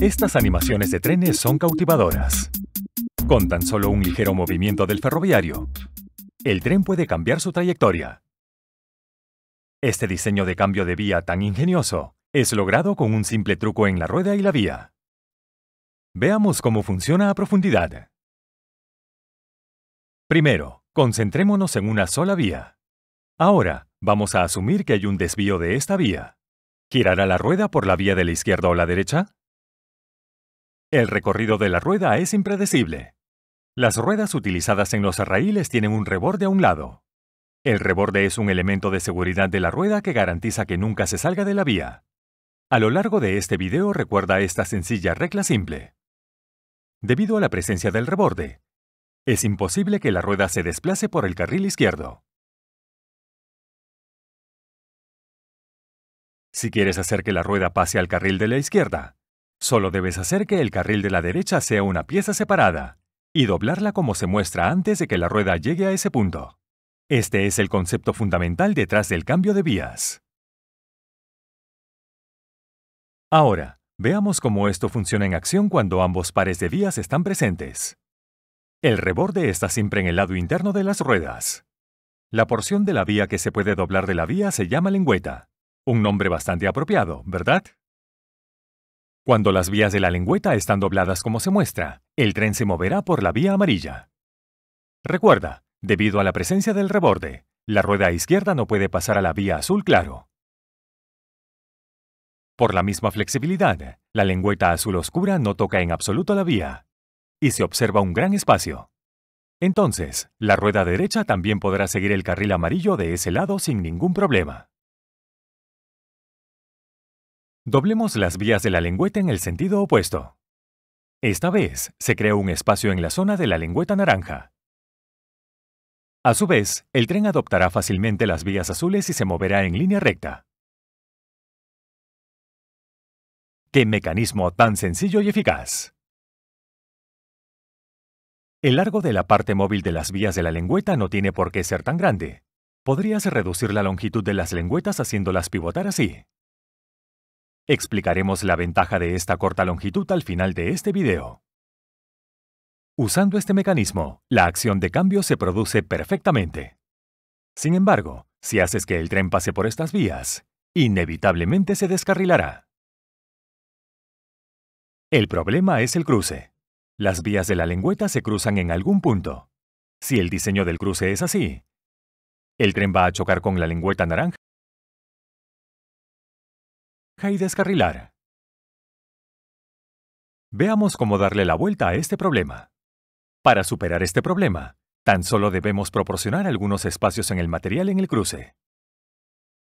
Estas animaciones de trenes son cautivadoras. Con tan solo un ligero movimiento del ferroviario, el tren puede cambiar su trayectoria. Este diseño de cambio de vía tan ingenioso es logrado con un simple truco en la rueda y la vía. Veamos cómo funciona a profundidad. Primero, concentrémonos en una sola vía. Ahora, vamos a asumir que hay un desvío de esta vía. ¿Girará la rueda por la vía de la izquierda o la derecha? El recorrido de la rueda es impredecible. Las ruedas utilizadas en los arraíles tienen un reborde a un lado. El reborde es un elemento de seguridad de la rueda que garantiza que nunca se salga de la vía. A lo largo de este video recuerda esta sencilla regla simple. Debido a la presencia del reborde, es imposible que la rueda se desplace por el carril izquierdo. Si quieres hacer que la rueda pase al carril de la izquierda, Solo debes hacer que el carril de la derecha sea una pieza separada y doblarla como se muestra antes de que la rueda llegue a ese punto. Este es el concepto fundamental detrás del cambio de vías. Ahora, veamos cómo esto funciona en acción cuando ambos pares de vías están presentes. El reborde está siempre en el lado interno de las ruedas. La porción de la vía que se puede doblar de la vía se llama lengüeta. Un nombre bastante apropiado, ¿verdad? Cuando las vías de la lengüeta están dobladas como se muestra, el tren se moverá por la vía amarilla. Recuerda, debido a la presencia del reborde, la rueda izquierda no puede pasar a la vía azul claro. Por la misma flexibilidad, la lengüeta azul oscura no toca en absoluto la vía, y se observa un gran espacio. Entonces, la rueda derecha también podrá seguir el carril amarillo de ese lado sin ningún problema. Doblemos las vías de la lengüeta en el sentido opuesto. Esta vez, se crea un espacio en la zona de la lengüeta naranja. A su vez, el tren adoptará fácilmente las vías azules y se moverá en línea recta. ¡Qué mecanismo tan sencillo y eficaz! El largo de la parte móvil de las vías de la lengüeta no tiene por qué ser tan grande. Podrías reducir la longitud de las lengüetas haciéndolas pivotar así. Explicaremos la ventaja de esta corta longitud al final de este video. Usando este mecanismo, la acción de cambio se produce perfectamente. Sin embargo, si haces que el tren pase por estas vías, inevitablemente se descarrilará. El problema es el cruce. Las vías de la lengüeta se cruzan en algún punto. Si el diseño del cruce es así, el tren va a chocar con la lengüeta naranja y descarrilar. Veamos cómo darle la vuelta a este problema. Para superar este problema, tan solo debemos proporcionar algunos espacios en el material en el cruce.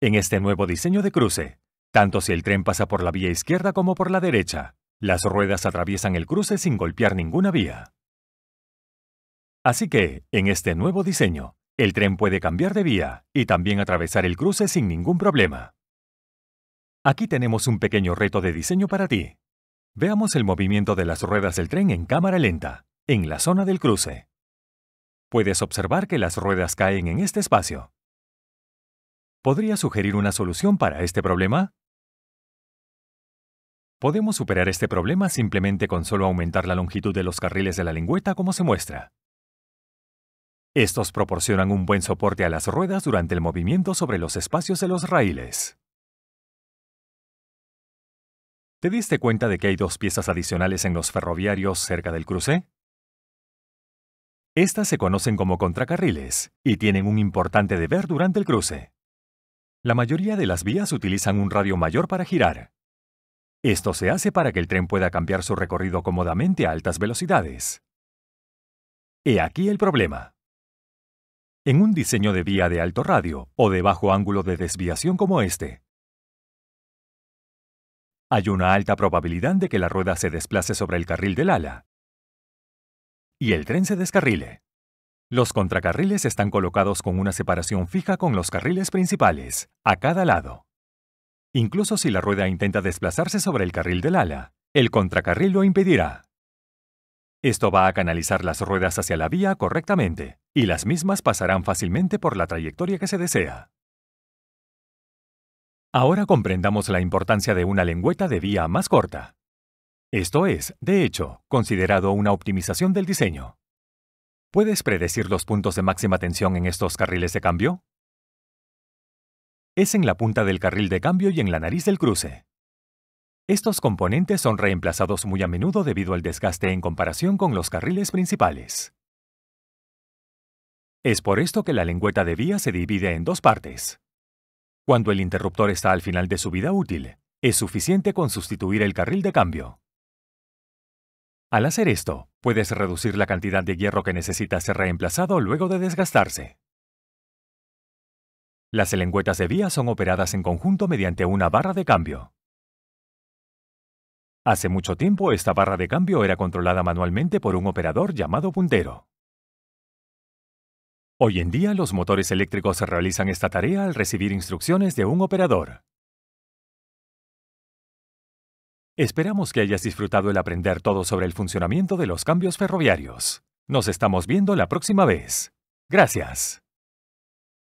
En este nuevo diseño de cruce, tanto si el tren pasa por la vía izquierda como por la derecha, las ruedas atraviesan el cruce sin golpear ninguna vía. Así que, en este nuevo diseño, el tren puede cambiar de vía y también atravesar el cruce sin ningún problema. Aquí tenemos un pequeño reto de diseño para ti. Veamos el movimiento de las ruedas del tren en cámara lenta, en la zona del cruce. Puedes observar que las ruedas caen en este espacio. ¿Podría sugerir una solución para este problema? Podemos superar este problema simplemente con solo aumentar la longitud de los carriles de la lengüeta como se muestra. Estos proporcionan un buen soporte a las ruedas durante el movimiento sobre los espacios de los raíles. ¿Te diste cuenta de que hay dos piezas adicionales en los ferroviarios cerca del cruce? Estas se conocen como contracarriles y tienen un importante deber durante el cruce. La mayoría de las vías utilizan un radio mayor para girar. Esto se hace para que el tren pueda cambiar su recorrido cómodamente a altas velocidades. He aquí el problema. En un diseño de vía de alto radio o de bajo ángulo de desviación como este, hay una alta probabilidad de que la rueda se desplace sobre el carril del ala y el tren se descarrile. Los contracarriles están colocados con una separación fija con los carriles principales, a cada lado. Incluso si la rueda intenta desplazarse sobre el carril del ala, el contracarril lo impedirá. Esto va a canalizar las ruedas hacia la vía correctamente, y las mismas pasarán fácilmente por la trayectoria que se desea. Ahora comprendamos la importancia de una lengüeta de vía más corta. Esto es, de hecho, considerado una optimización del diseño. ¿Puedes predecir los puntos de máxima tensión en estos carriles de cambio? Es en la punta del carril de cambio y en la nariz del cruce. Estos componentes son reemplazados muy a menudo debido al desgaste en comparación con los carriles principales. Es por esto que la lengüeta de vía se divide en dos partes. Cuando el interruptor está al final de su vida útil, es suficiente con sustituir el carril de cambio. Al hacer esto, puedes reducir la cantidad de hierro que necesita ser reemplazado luego de desgastarse. Las lengüetas de vía son operadas en conjunto mediante una barra de cambio. Hace mucho tiempo esta barra de cambio era controlada manualmente por un operador llamado puntero. Hoy en día los motores eléctricos realizan esta tarea al recibir instrucciones de un operador. Esperamos que hayas disfrutado el aprender todo sobre el funcionamiento de los cambios ferroviarios. Nos estamos viendo la próxima vez. Gracias.